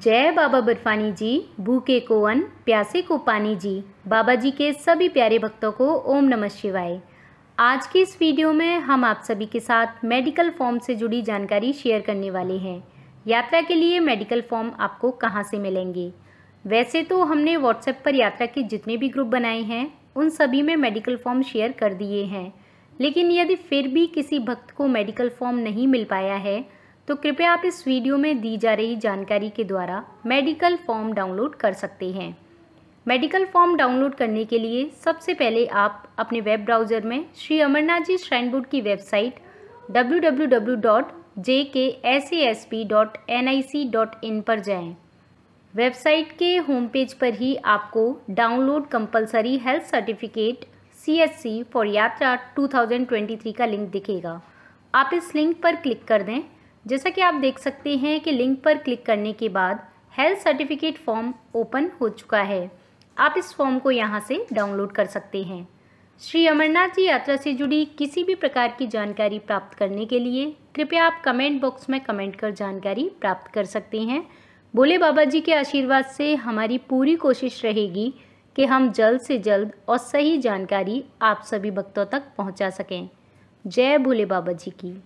जय बाबा बर्फानी जी भूखे को अन्न प्यासे को पानी जी बाबा जी के सभी प्यारे भक्तों को ओम नमः शिवाय आज की इस वीडियो में हम आप सभी के साथ मेडिकल फॉर्म से जुड़ी जानकारी शेयर करने वाले हैं यात्रा के लिए मेडिकल फॉर्म आपको कहाँ से मिलेंगे वैसे तो हमने व्हाट्सएप पर यात्रा के जितने भी ग्रुप बनाए हैं उन सभी में मेडिकल फॉर्म शेयर कर दिए हैं लेकिन यदि फिर भी किसी भक्त को मेडिकल फॉर्म नहीं मिल पाया है तो कृपया आप इस वीडियो में दी जा रही जानकारी के द्वारा मेडिकल फॉर्म डाउनलोड कर सकते हैं मेडिकल फॉर्म डाउनलोड करने के लिए सबसे पहले आप अपने वेब ब्राउज़र में श्री अमरनाथ जी श्राइन बोर्ड की वेबसाइट www.jksasp.nic.in पर जाएं। वेबसाइट के होम पेज पर ही आपको download compulsory health certificate C S C for yatra 2023 का लिंक दिखेगा आप इस लिंक पर क्लिक कर दें जैसा कि आप देख सकते हैं कि लिंक पर क्लिक करने के बाद हेल्थ सर्टिफिकेट फॉर्म ओपन हो चुका है आप इस फॉर्म को यहाँ से डाउनलोड कर सकते हैं श्री अमरनाथ जी यात्रा से जुड़ी किसी भी प्रकार की जानकारी प्राप्त करने के लिए कृपया आप कमेंट बॉक्स में कमेंट कर जानकारी प्राप्त कर सकते हैं भोले बाबा जी के आशीर्वाद से हमारी पूरी कोशिश रहेगी कि हम जल्द से जल्द और सही जानकारी आप सभी भक्तों तक पहुंचा सकें जय भोले बाबा जी की